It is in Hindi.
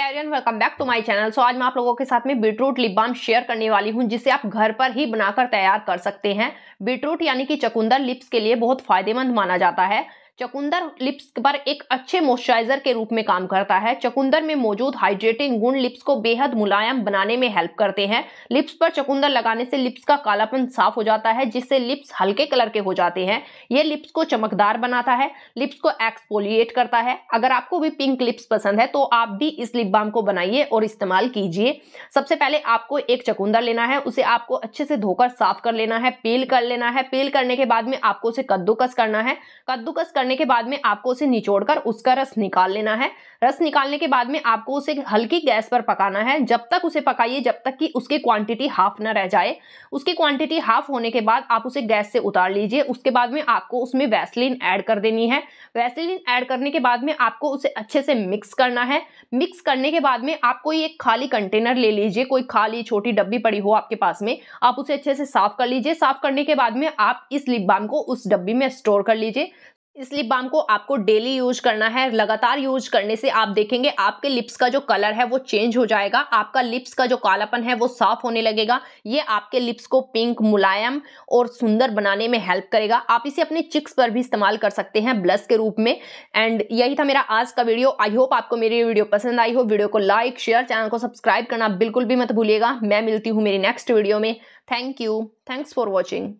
Ariane welcome back to my channel so आज मैं आप लोगों के साथ में बीटरूट लिप बाम शेयर करने वाली हूँ जिसे आप घर पर ही बनाकर तैयार कर सकते हैं बीटरूट यानी कि चकुंदर लिप्स के लिए बहुत फायदेमंद माना जाता है चकुंदर लिप्स पर एक अच्छे मॉइस्चराइजर के रूप में काम करता है चकुंदर में मौजूद हाइड्रेटिंग गुण लिप्स को बेहद मुलायम बनाने में हेल्प करते हैं लिप्स पर चकुंदर लगाने से लिप्स का कालापन साफ हो जाता है जिससे लिप्स हल्के कलर के हो जाते हैं ये लिप्स को चमकदार बनाता है लिप्स को एक्सपोलिएट करता है अगर आपको भी पिंक लिप्स पसंद है तो आप भी इस लिप बाम को बनाइए और इस्तेमाल कीजिए सबसे पहले आपको एक चकुंदर लेना है उसे आपको अच्छे से धोकर साफ कर लेना है पील कर लेना है पील करने के बाद में आपको उसे कद्दूकस करना है कद्दूकस कर करने के बाद में आपको उसे निचोड़कर उसका रस निकाल लेना है रस निकालने के बाद में आपको उसे हल्की गैस पर पकाना है जब तक उसे पकाइए जब तक कि उसकी क्वांटिटी हाफ ना रह जाए उसकी क्वांटिटी हाफ होने के बाद आप उसे गैस से उतार लीजिए उसके बाद में आपको उसमें वैसलिन ऐड कर देनी है वैसलिन ऐड करने के बाद में आपको उसे अच्छे से मिक्स करना है मिक्स करने के बाद में आप कोई एक खाली कंटेनर ले लीजिए कोई खाली छोटी डब्बी पड़ी हो आपके पास में आप उसे अच्छे से साफ कर लीजिए साफ करने के बाद में आप इस लिप बाम को उस डब्बी में स्टोर कर लीजिए इस लिप बाम को आपको डेली यूज करना है लगातार यूज करने से आप देखेंगे आपके लिप्स का जो कलर है वो चेंज हो जाएगा आपका लिप्स का जो कालापन है वो साफ होने लगेगा ये आपके लिप्स को पिंक मुलायम और सुंदर बनाने में हेल्प करेगा आप इसे अपने चिक्स पर भी इस्तेमाल कर सकते हैं ब्लश के रूप में एंड यही था मेरा आज का वीडियो आई होप आपको मेरी वीडियो पसंद आई हो वीडियो को लाइक शेयर चैनल को सब्सक्राइब करना बिल्कुल भी मत भूलिएगा मैं मिलती हूँ मेरी नेक्स्ट वीडियो में thank you thanks for watching